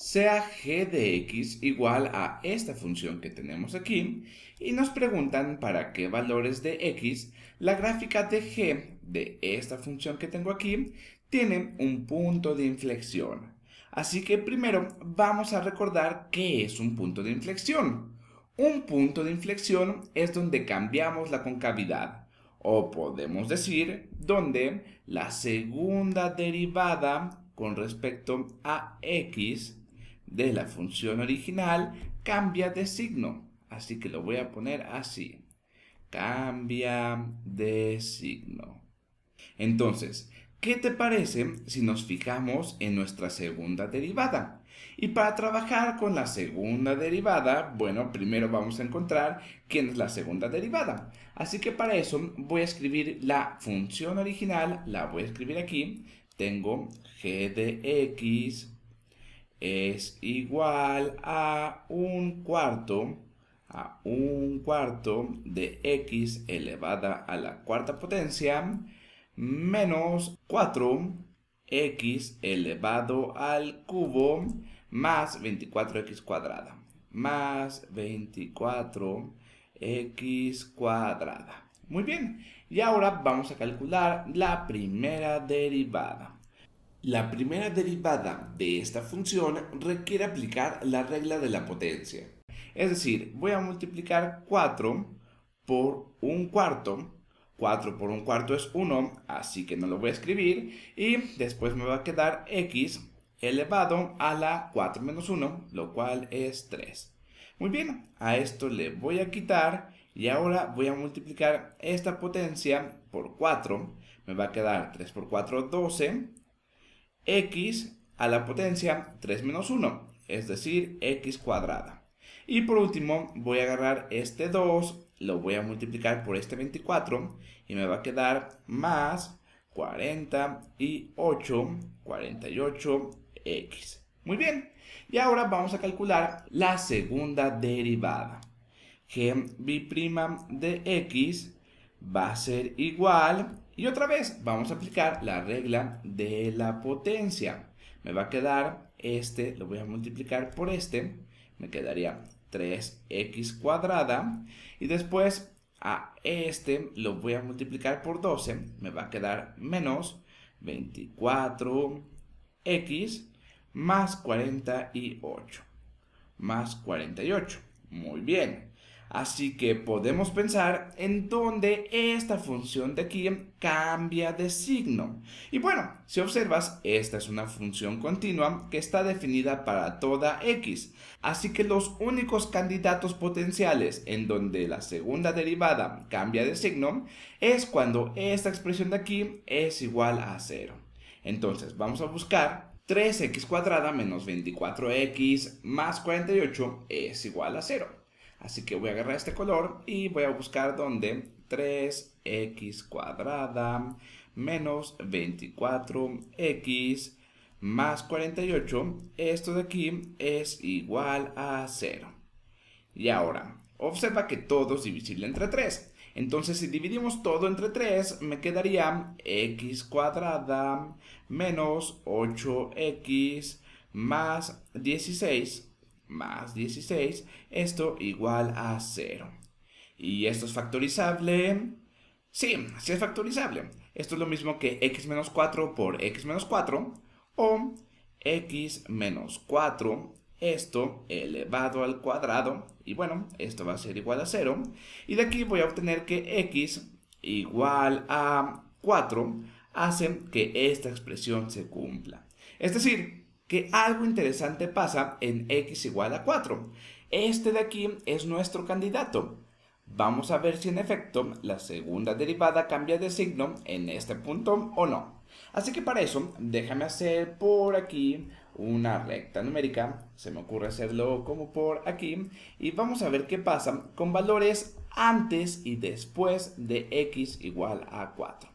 sea g de x igual a esta función que tenemos aquí y nos preguntan para qué valores de x la gráfica de g de esta función que tengo aquí tiene un punto de inflexión. Así que primero vamos a recordar qué es un punto de inflexión. Un punto de inflexión es donde cambiamos la concavidad o podemos decir donde la segunda derivada con respecto a x de la función original cambia de signo. Así que lo voy a poner así. Cambia de signo. Entonces, ¿qué te parece si nos fijamos en nuestra segunda derivada? Y para trabajar con la segunda derivada, bueno, primero vamos a encontrar quién es la segunda derivada. Así que para eso voy a escribir la función original, la voy a escribir aquí. Tengo g de x es igual a un cuarto, a un cuarto de x elevada a la cuarta potencia menos 4x elevado al cubo más 24x cuadrada, más 24x cuadrada. Muy bien, y ahora vamos a calcular la primera derivada. La primera derivada de esta función requiere aplicar la regla de la potencia. Es decir, voy a multiplicar 4 por un cuarto. 4 por un cuarto es 1, así que no lo voy a escribir. Y después me va a quedar x elevado a la 4 menos 1, lo cual es 3. Muy bien, a esto le voy a quitar y ahora voy a multiplicar esta potencia por 4. Me va a quedar 3 por 4, 12 x a la potencia 3 menos 1, es decir, x cuadrada. Y por último, voy a agarrar este 2, lo voy a multiplicar por este 24 y me va a quedar más 48, 48x. Muy bien, y ahora vamos a calcular la segunda derivada, que b' de x va a ser igual. Y otra vez vamos a aplicar la regla de la potencia. Me va a quedar este, lo voy a multiplicar por este. Me quedaría 3x cuadrada. Y después a este lo voy a multiplicar por 12. Me va a quedar menos 24x más 48. Más 48. Muy bien. Así que podemos pensar en dónde esta función de aquí cambia de signo. Y bueno, si observas, esta es una función continua que está definida para toda x. Así que los únicos candidatos potenciales en donde la segunda derivada cambia de signo es cuando esta expresión de aquí es igual a 0. Entonces vamos a buscar 3x cuadrada menos 24x más 48 es igual a 0. Así que voy a agarrar este color y voy a buscar donde 3x cuadrada menos 24x más 48, esto de aquí es igual a 0. Y ahora, observa que todo es divisible entre 3. Entonces, si dividimos todo entre 3, me quedaría x cuadrada menos 8x más 16 más 16, esto igual a 0. ¿Y esto es factorizable? Sí, sí es factorizable. Esto es lo mismo que x menos 4 por x menos 4 o x menos 4, esto elevado al cuadrado, y bueno, esto va a ser igual a 0, y de aquí voy a obtener que x igual a 4 hace que esta expresión se cumpla. Es decir, que algo interesante pasa en x igual a 4. Este de aquí es nuestro candidato. Vamos a ver si en efecto la segunda derivada cambia de signo en este punto o no. Así que para eso, déjame hacer por aquí una recta numérica. Se me ocurre hacerlo como por aquí. Y vamos a ver qué pasa con valores antes y después de x igual a 4.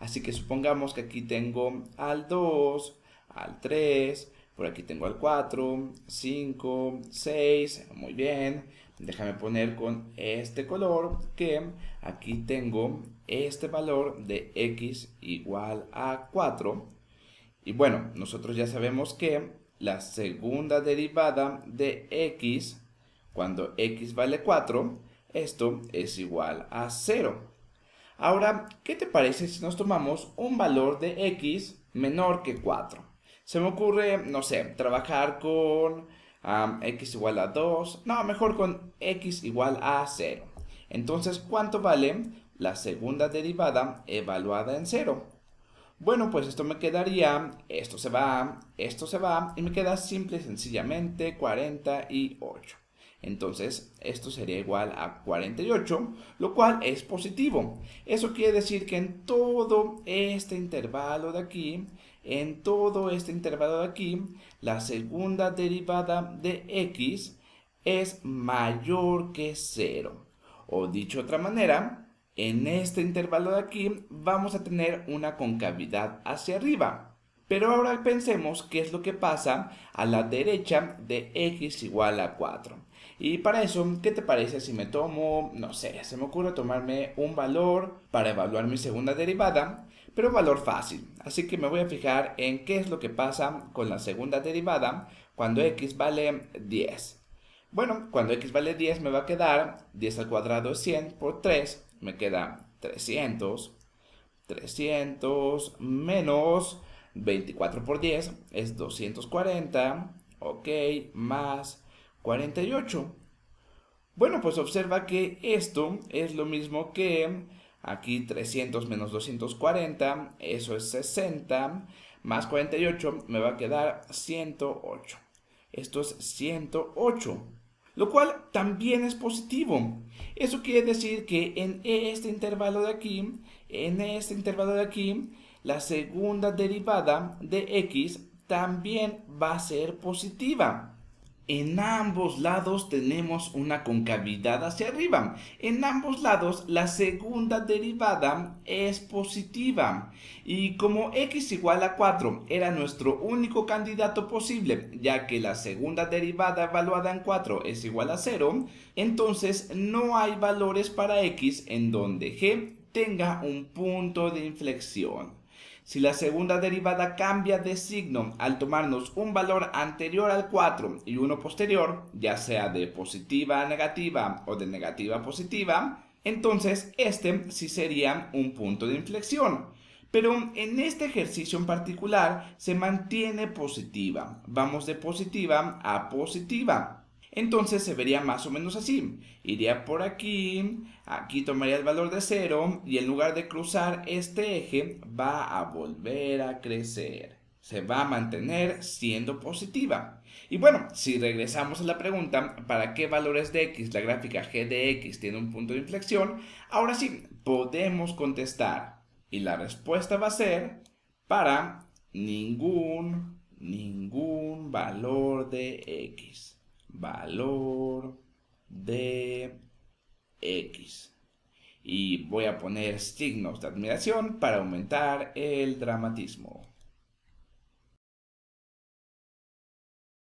Así que supongamos que aquí tengo al 2, al 3, por aquí tengo al 4, 5, 6, muy bien. Déjame poner con este color que aquí tengo este valor de x igual a 4. Y bueno, nosotros ya sabemos que la segunda derivada de x, cuando x vale 4, esto es igual a 0. Ahora, ¿qué te parece si nos tomamos un valor de x menor que 4? Se me ocurre, no sé, trabajar con x igual a 2. No, mejor con x igual a 0. Entonces, ¿cuánto vale la segunda derivada evaluada en 0? Bueno, pues esto me quedaría, esto se va, esto se va, y me queda simple y sencillamente 48. Entonces, esto sería igual a 48, lo cual es positivo. Eso quiere decir que en todo este intervalo de aquí, en todo este intervalo de aquí, la segunda derivada de x es mayor que 0. O dicho de otra manera, en este intervalo de aquí vamos a tener una concavidad hacia arriba. Pero ahora pensemos qué es lo que pasa a la derecha de x igual a 4. Y para eso, ¿qué te parece si me tomo, no sé, se me ocurre tomarme un valor para evaluar mi segunda derivada, pero un valor fácil. Así que me voy a fijar en qué es lo que pasa con la segunda derivada cuando x vale 10. Bueno, cuando x vale 10 me va a quedar 10 al cuadrado es 100 por 3, me queda 300, 300 menos 24 por 10 es 240, ok, más 48. Bueno, pues observa que esto es lo mismo que aquí 300 menos 240, eso es 60, más 48 me va a quedar 108. Esto es 108, lo cual también es positivo. Eso quiere decir que en este intervalo de aquí, en este intervalo de aquí, la segunda derivada de x también va a ser positiva en ambos lados tenemos una concavidad hacia arriba. En ambos lados la segunda derivada es positiva. Y como x igual a 4 era nuestro único candidato posible, ya que la segunda derivada evaluada en 4 es igual a 0, entonces no hay valores para x en donde g tenga un punto de inflexión. Si la segunda derivada cambia de signo al tomarnos un valor anterior al 4 y uno posterior, ya sea de positiva a negativa o de negativa a positiva, entonces este sí sería un punto de inflexión. Pero en este ejercicio en particular se mantiene positiva. Vamos de positiva a positiva. Entonces se vería más o menos así. Iría por aquí, aquí tomaría el valor de 0 y en lugar de cruzar este eje va a volver a crecer. Se va a mantener siendo positiva. Y bueno, si regresamos a la pregunta, ¿para qué valores de x la gráfica g de x tiene un punto de inflexión? Ahora sí, podemos contestar. Y la respuesta va a ser para ningún, ningún valor de x valor de X. Y voy a poner signos de admiración para aumentar el dramatismo.